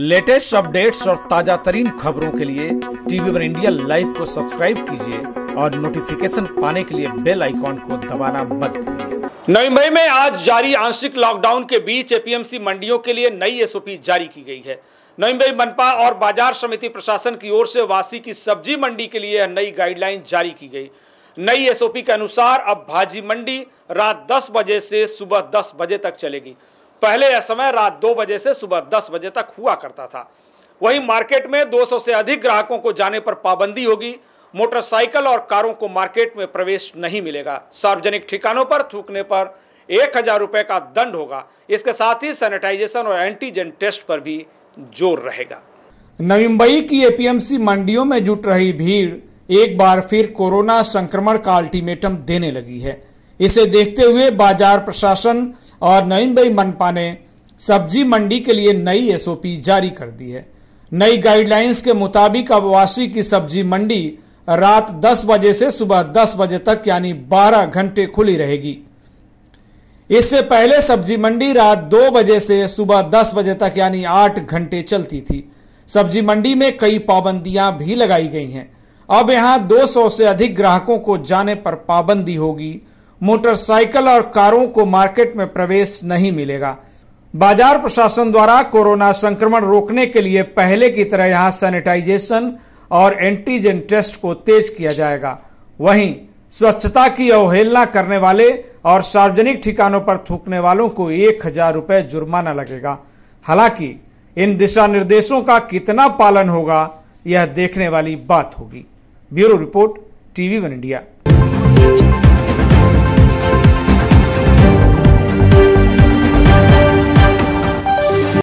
latest updates और ताजा तरीन खबरों के लिए टीवी वन इंडिया लाइव को सब्सक्राइब कीजिए और नोटिफिकेशन पाने के लिए बेल आइकॉन को दबाना मत नई मई में आज जारी आंशिक लॉकडाउन के बीच एपीएमसी मंडियों के लिए नई एसओपी जारी की गई है नई मई मनपा और बाजार समिति प्रशासन की ओर से वासी की सब्जी मंडी के लिए नई गाइडलाइन जारी की गई नई एसओपी के अनुसार अब भाजी मंडी रात 10 बजे से सुबह 10 बजे तक चलेगी पहले यह समय रात दो बजे से सुबह दस बजे तक हुआ करता था वहीं मार्केट में 200 से अधिक ग्राहकों को जाने पर पाबंदी होगी मोटरसाइकिल और कारों को मार्केट में प्रवेश नहीं मिलेगा सार्वजनिक ठिकानों पर थूकने पर एक हजार रुपये का दंड होगा इसके साथ ही सैनिटाइजेशन और एंटीजन टेस्ट पर भी जोर रहेगा नवी मुंबई की एपीएमसी मंडियों में जुट रही भीड़ एक बार फिर कोरोना संक्रमण का अल्टीमेटम देने लगी है इसे देखते हुए बाजार प्रशासन और नवीन भाई मनपा ने सब्जी मंडी के लिए नई एसओपी जारी कर दी है नई गाइडलाइंस के मुताबिक अब वाशी की सब्जी मंडी रात 10 बजे से सुबह 10 बजे तक यानी 12 घंटे खुली रहेगी इससे पहले सब्जी मंडी रात 2 बजे से सुबह 10 बजे तक यानी 8 घंटे चलती थी सब्जी मंडी में कई पाबंदियां भी लगाई गई हैं अब यहां 200 से अधिक ग्राहकों को जाने पर पाबंदी होगी मोटरसाइकिल और कारों को मार्केट में प्रवेश नहीं मिलेगा बाजार प्रशासन द्वारा कोरोना संक्रमण रोकने के लिए पहले की तरह यहां सैनिटाइजेशन और एंटीजन टेस्ट को तेज किया जाएगा वहीं स्वच्छता की अवहेलना करने वाले और सार्वजनिक ठिकानों पर थूकने वालों को एक हजार रूपए जुर्माना लगेगा हालांकि इन दिशा निर्देशों का कितना पालन होगा यह देखने वाली बात होगी bureau report TV one India